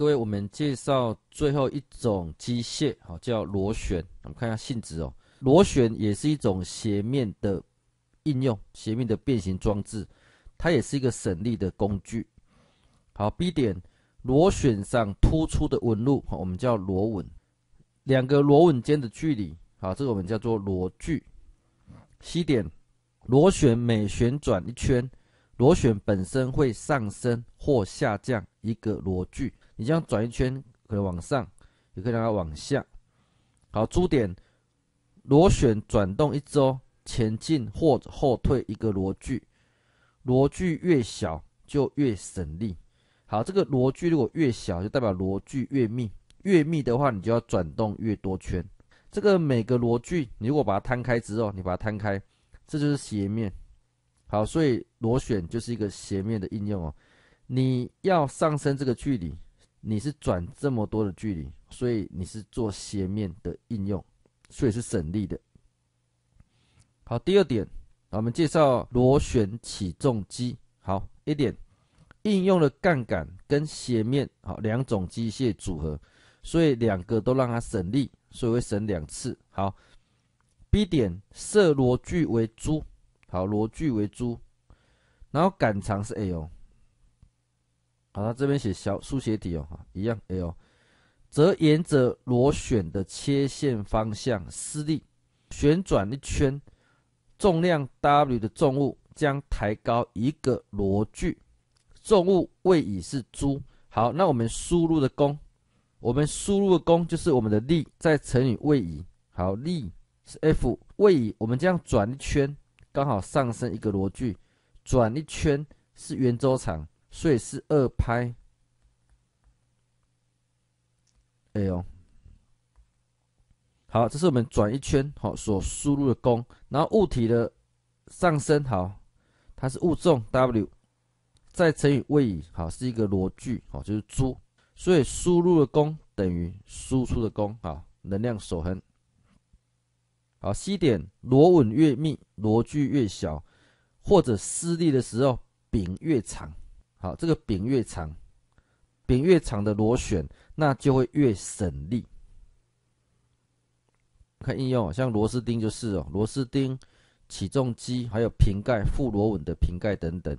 各位，我们介绍最后一种机械，好，叫螺旋。我们看一下性质哦。螺旋也是一种斜面的应用，斜面的变形装置，它也是一个省力的工具。好，B 点，螺旋上突出的纹路，我们叫螺纹。两个螺纹间的距离，好，这个我们叫做螺距。C 点，螺旋每旋转一圈。螺旋本身会上升或下降一个螺距，你这样转一圈，可能往上，也可以让它往下。好，珠点，螺旋转动一周，前进或者后退一个螺距。螺距越小，就越省力。好，这个螺距如果越小，就代表螺距越密。越密的话，你就要转动越多圈。这个每个螺距，你如果把它摊开之后，你把它摊开，这就是斜面。好，所以螺旋就是一个斜面的应用哦。你要上升这个距离，你是转这么多的距离，所以你是做斜面的应用，所以是省力的。好，第二点，我们介绍螺旋起重机。好，一点应用了杠杆跟斜面，好两种机械组合，所以两个都让它省力，所以会省两次。好，B 点设螺距为猪，好，螺距为猪，然后杆长是 l，好，这边写小书写体哦，哈，一样 l，则沿着螺旋的切线方向施力旋转一圈，重量 w 的重物将抬高一个螺距，重物位移是猪。好，那我们输入的功，我们输入的功就是我们的力再乘以位移。好，力是 F，位移我们这样转一圈。刚好上升一个螺距，转一圈是圆周长，所以是二拍。哎呦，好，这是我们转一圈好所输入的功，然后物体的上升好，它是物重 W 再乘以位移好，是一个螺距哦，就是猪，所以输入的功等于输出的功啊，能量守恒。好，c 点螺纹越密，螺距越小，或者施力的时候柄越长。好，这个柄越长，柄越长的螺旋，那就会越省力。看应用，像螺丝钉就是哦，螺丝钉、起重机，还有瓶盖、副螺纹的瓶盖等等。